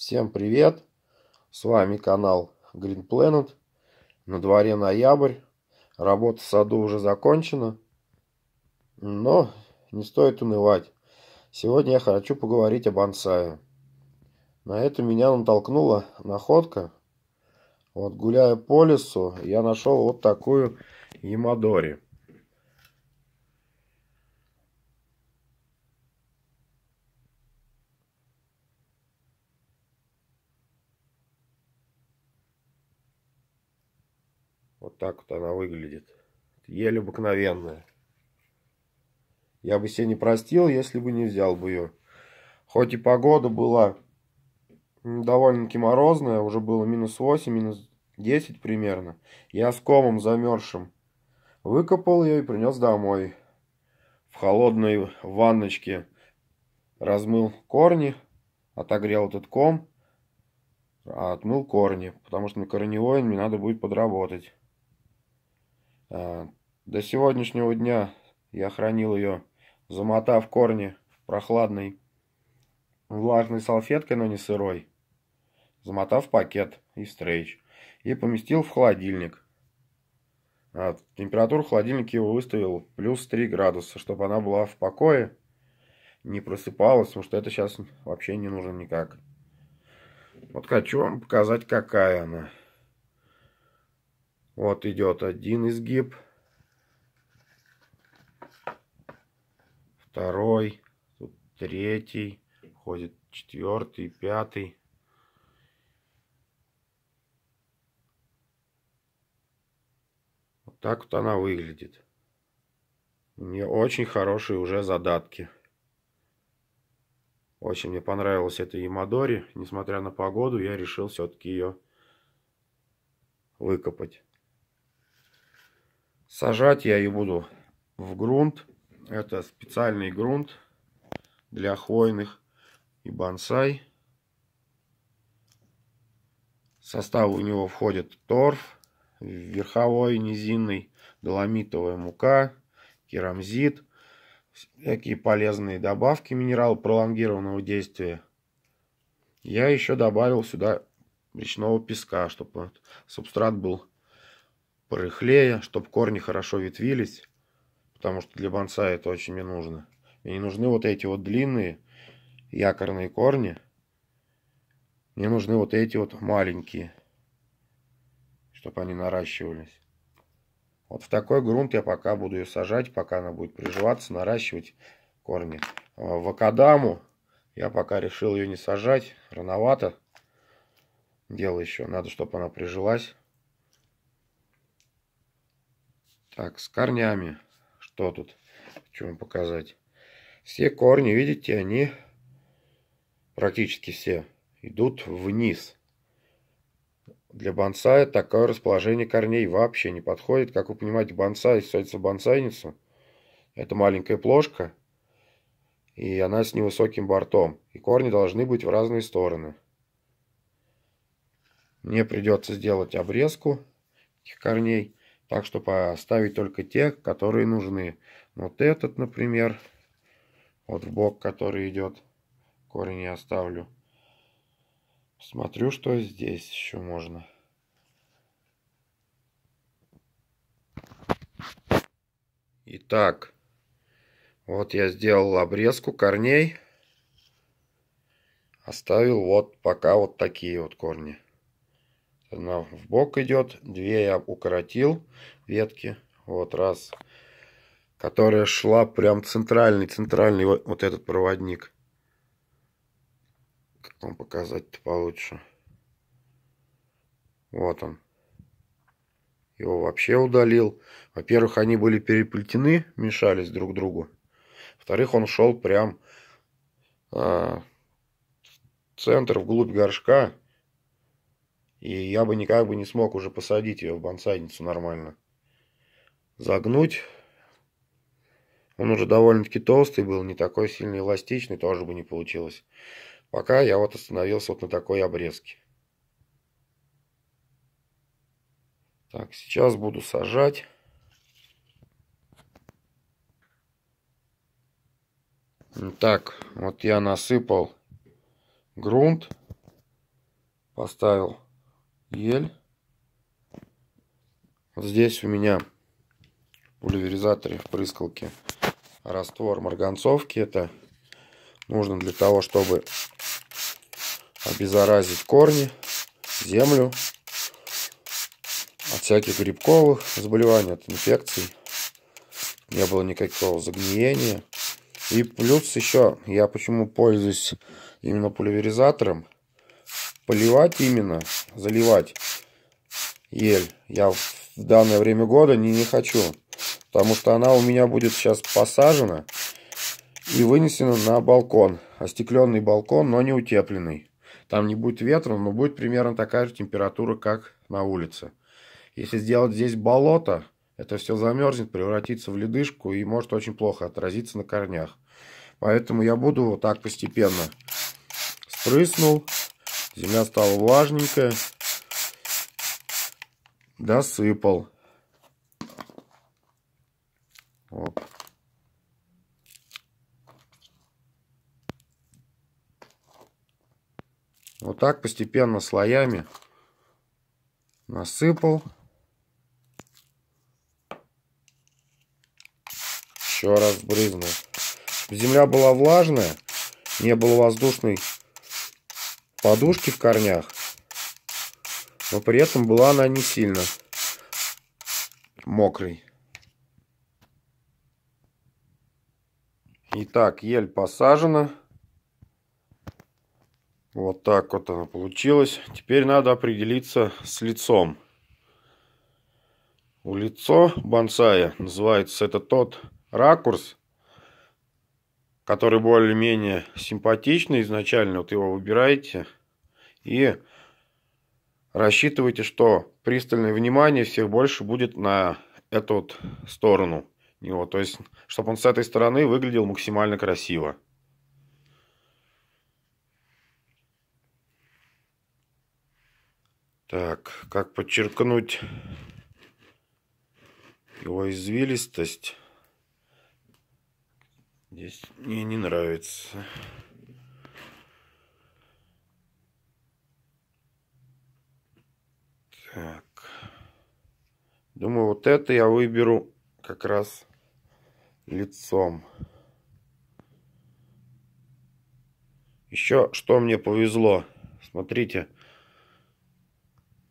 Всем привет! С вами канал Green Planet. На дворе ноябрь. Работа в саду уже закончена. Но не стоит унывать. Сегодня я хочу поговорить о бонсае. На это меня натолкнула находка. Вот гуляя по лесу, я нашел вот такую Ямадори. так вот она выглядит. Еле обыкновенная. Я бы себе не простил, если бы не взял бы ее. Хоть и погода была довольно-таки морозная, уже было минус 8, минус 10 примерно. Я с комом замерзшим выкопал ее и принес домой. В холодной ванночке размыл корни, отогрел этот ком, а отмыл корни, потому что на корневой мне надо будет подработать. Э, до сегодняшнего дня я хранил ее, замотав корни в прохладной влажной салфеткой, но не сырой, замотав пакет и стрейч, и поместил в холодильник. А температуру холодильника его выставил плюс 3 градуса, чтобы она была в покое, не просыпалась, потому что это сейчас вообще не нужно никак. Вот хочу вам показать, какая она. Вот идет один изгиб. Второй. Тут третий. Ходит четвертый, пятый. Вот так вот она выглядит. У нее очень хорошие уже задатки. Очень мне понравилась эта Ямадори. Несмотря на погоду, я решил все-таки ее выкопать. Сажать я ее буду в грунт. Это специальный грунт для хвойных и бонсай. В состав у него входит торф, верховой, низинный, доломитовая мука, керамзит, всякие полезные добавки минерал пролонгированного действия. Я еще добавил сюда речного песка, чтобы субстрат был порыхлее, чтобы корни хорошо ветвились, потому что для бонса это очень мне нужно. Мне не нужны вот эти вот длинные якорные корни. Мне нужны вот эти вот маленькие, чтобы они наращивались. Вот в такой грунт я пока буду ее сажать, пока она будет приживаться, наращивать корни. А в акадаму я пока решил ее не сажать, рановато. Дело еще, надо, чтобы она прижилась. Так, с корнями. Что тут? Хочу вам показать. Все корни, видите, они практически все идут вниз. Для бонсая такое расположение корней вообще не подходит. Как вы понимаете, бонсай садится в бонсайницу. Это маленькая плошка. И она с невысоким бортом. И корни должны быть в разные стороны. Мне придется сделать обрезку этих корней. Так что поставить только те, которые нужны. Вот этот, например, вот в бок, который идет, корень я оставлю. Смотрю, что здесь еще можно. Итак, вот я сделал обрезку корней. Оставил вот пока вот такие вот корни. Она в бок идет. Две я укоротил ветки. Вот раз. Которая шла прям центральный, центральный вот, вот этот проводник. Как вам показать-то получше? Вот он. Его вообще удалил. Во-первых, они были переплетены, мешались друг другу. Во-вторых, он шел прям а, в центр, вглубь горшка и я бы никак бы не смог уже посадить ее в бонсайницу нормально. Загнуть. Он уже довольно-таки толстый был, не такой сильный эластичный, тоже бы не получилось. Пока я вот остановился вот на такой обрезке. Так, сейчас буду сажать. Так, вот я насыпал грунт, поставил ель. Вот здесь у меня в пульверизаторе, в прыскалке раствор марганцовки. Это нужно для того, чтобы обеззаразить корни, землю от всяких грибковых заболеваний, от инфекций. Не было никакого загниения. И плюс еще, я почему пользуюсь именно пульверизатором, поливать именно заливать ель. Я в данное время года не, не хочу, потому что она у меня будет сейчас посажена и вынесена на балкон. Остекленный балкон, но не утепленный. Там не будет ветра, но будет примерно такая же температура, как на улице. Если сделать здесь болото, это все замерзнет, превратится в ледышку и может очень плохо отразиться на корнях. Поэтому я буду вот так постепенно спрыснул, Земля стала влажненькая. Досыпал. Оп. Вот так постепенно слоями насыпал. Еще раз брызнул. Земля была влажная, не было воздушной подушки в корнях, но при этом была она не сильно мокрой. Итак, ель посажена. Вот так вот она получилась. Теперь надо определиться с лицом. У лицо бонсая называется это тот ракурс, который более-менее симпатичный изначально, вот его выбираете и рассчитывайте, что пристальное внимание всех больше будет на эту вот сторону него, то есть, чтобы он с этой стороны выглядел максимально красиво. Так, как подчеркнуть его извилистость? Здесь мне не нравится. Так. Думаю, вот это я выберу как раз лицом. Еще что мне повезло. Смотрите.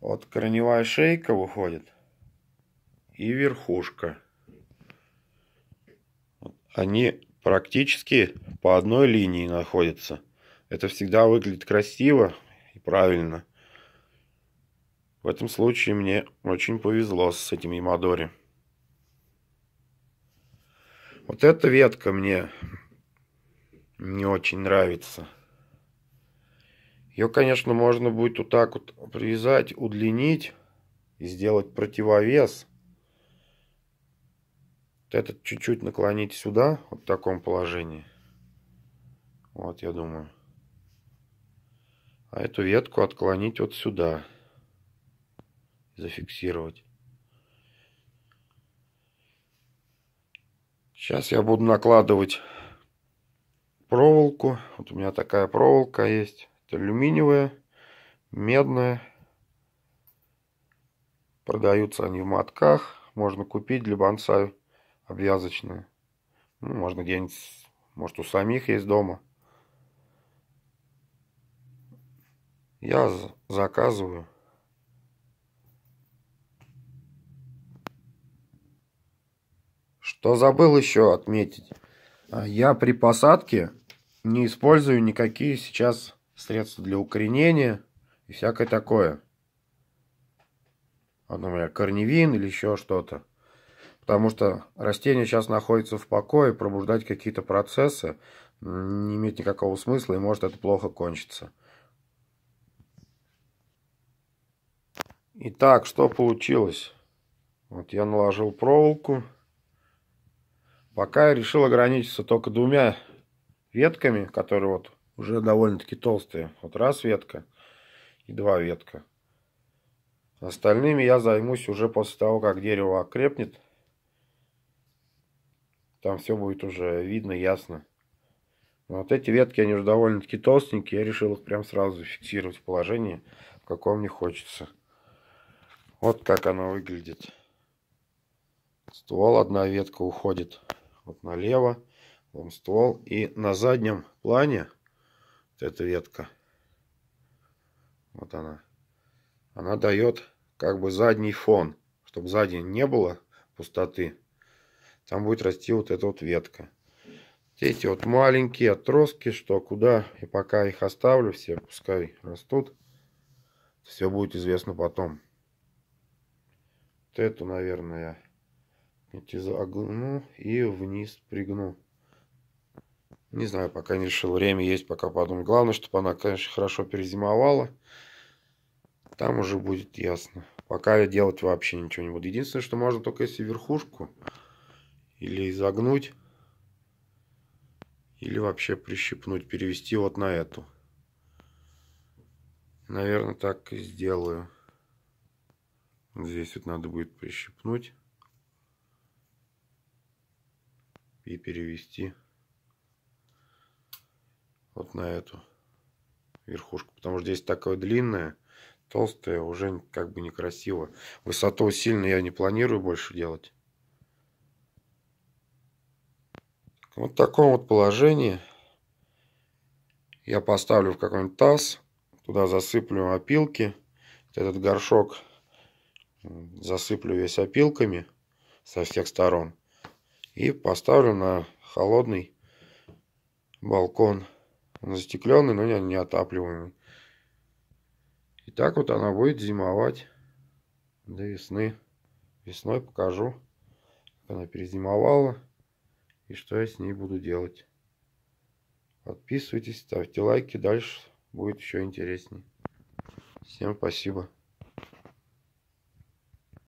Вот корневая шейка выходит. И верхушка. Они практически по одной линии находятся. Это всегда выглядит красиво и правильно. В этом случае мне очень повезло с этим Ямадори. Вот эта ветка мне не очень нравится. Ее, конечно, можно будет вот так вот привязать, удлинить и сделать противовес – вот этот чуть-чуть наклонить сюда, вот в таком положении. Вот, я думаю. А эту ветку отклонить вот сюда. Зафиксировать. Сейчас я буду накладывать проволоку. Вот у меня такая проволока есть. Это алюминиевая, медная. Продаются они в мотках. Можно купить для бонсай обвязочные. Ну, можно где-нибудь, может, у самих есть дома. Я заказываю. Что забыл еще отметить? А, я при посадке не использую никакие сейчас средства для укоренения и всякое такое. Вот, например, корневин или еще что-то потому что растение сейчас находится в покое, пробуждать какие-то процессы не имеет никакого смысла и может это плохо кончиться. Итак, что получилось? Вот я наложил проволоку. Пока я решил ограничиться только двумя ветками, которые вот уже довольно-таки толстые. Вот раз ветка и два ветка. Остальными я займусь уже после того, как дерево окрепнет там все будет уже видно, ясно. вот эти ветки, они уже довольно-таки толстенькие. Я решил их прям сразу фиксировать в положении, в каком мне хочется. Вот как оно выглядит. Ствол, одна ветка уходит вот налево. Вон ствол. И на заднем плане вот эта ветка. Вот она. Она дает как бы задний фон, чтобы сзади не было пустоты там будет расти вот эта вот ветка. Эти вот маленькие отростки, что куда, и пока их оставлю все, пускай растут, все будет известно потом. Вот эту, наверное, эти загну и вниз пригну. Не знаю, пока не решил. Время есть, пока подумаю. Главное, чтобы она, конечно, хорошо перезимовала. Там уже будет ясно. Пока я делать вообще ничего не буду. Единственное, что можно только если верхушку или изогнуть, или вообще прищипнуть, перевести вот на эту. Наверное, так и сделаю. Здесь вот надо будет прищипнуть и перевести вот на эту верхушку. Потому что здесь такое длинное, толстое, уже как бы некрасиво. Высоту сильно я не планирую больше делать. Вот в таком вот положении я поставлю в какой-нибудь таз, туда засыплю опилки, этот горшок засыплю весь опилками со всех сторон и поставлю на холодный балкон, он застекленный, но не, не отапливаемый. И так вот она будет зимовать до весны. Весной покажу, как она перезимовала и что я с ней буду делать. Подписывайтесь, ставьте лайки, дальше будет еще интереснее. Всем спасибо.